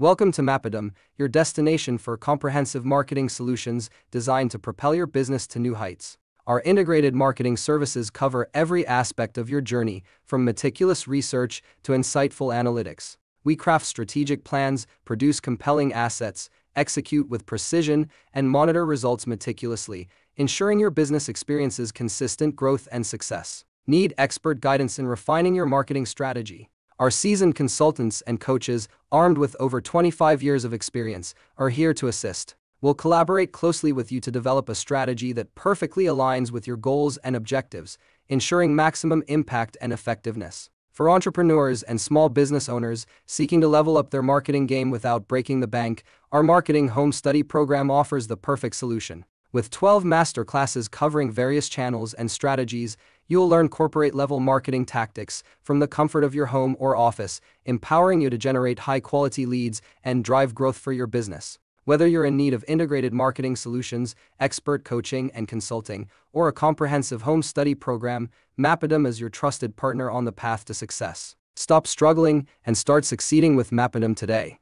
Welcome to Mapidum, your destination for comprehensive marketing solutions designed to propel your business to new heights. Our integrated marketing services cover every aspect of your journey, from meticulous research to insightful analytics. We craft strategic plans, produce compelling assets, execute with precision, and monitor results meticulously, ensuring your business experiences consistent growth and success. Need expert guidance in refining your marketing strategy? Our seasoned consultants and coaches, armed with over 25 years of experience, are here to assist. We'll collaborate closely with you to develop a strategy that perfectly aligns with your goals and objectives, ensuring maximum impact and effectiveness. For entrepreneurs and small business owners seeking to level up their marketing game without breaking the bank, our marketing home study program offers the perfect solution. With 12 master classes covering various channels and strategies, You'll learn corporate level marketing tactics from the comfort of your home or office, empowering you to generate high quality leads and drive growth for your business. Whether you're in need of integrated marketing solutions, expert coaching and consulting, or a comprehensive home study program, Mapidum is your trusted partner on the path to success. Stop struggling and start succeeding with Mapidum today.